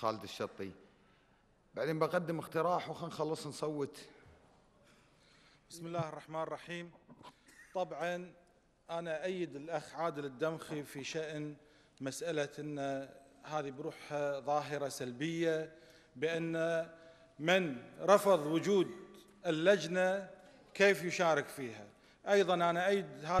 خالد الشطي بعدين بقدم اقتراح وخلنا نخلص نصوت بسم الله الرحمن الرحيم طبعا انا ايد الاخ عادل الدمخي في شان مساله ان هذه بروحها ظاهره سلبيه بان من رفض وجود اللجنه كيف يشارك فيها ايضا انا ايد هذا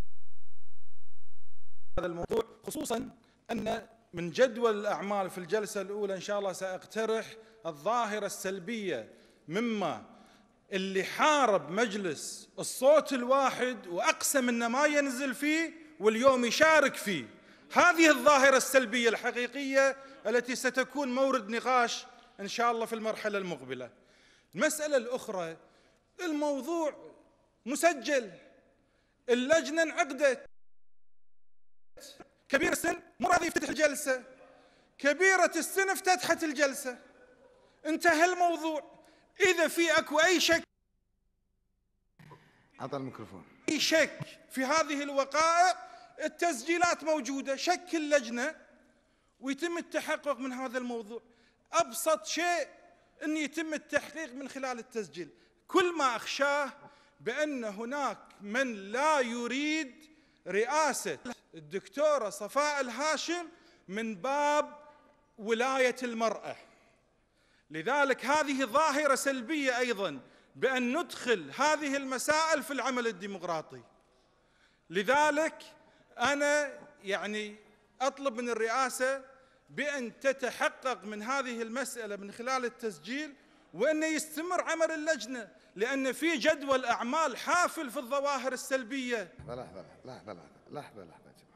الموضوع خصوصا ان من جدول الأعمال في الجلسة الأولى إن شاء الله سأقترح الظاهرة السلبية مما اللي حارب مجلس الصوت الواحد وأقسم أنه ما ينزل فيه واليوم يشارك فيه هذه الظاهرة السلبية الحقيقية التي ستكون مورد نقاش إن شاء الله في المرحلة المقبلة المسألة الأخرى الموضوع مسجل اللجنة انعقدت كبير السن مو راضي يفتتح الجلسة كبيرة السن افتتحت الجلسة انتهى الموضوع إذا في أكو أي شك أعطى الميكروفون أي شك في هذه الوقائع التسجيلات موجودة شكل لجنة ويتم التحقق من هذا الموضوع أبسط شيء أن يتم التحقيق من خلال التسجيل كل ما أخشاه بأن هناك من لا يريد رئاسة الدكتورة صفاء الهاشم من باب ولاية المرأة لذلك هذه ظاهرة سلبية أيضا بأن ندخل هذه المسائل في العمل الديمقراطي لذلك أنا يعني أطلب من الرئاسة بأن تتحقق من هذه المسألة من خلال التسجيل وأنه يستمر عمل اللجنة لأن في جدول أعمال حافل في الظواهر السلبية لحظة لحظة لحظة لحظة لحظة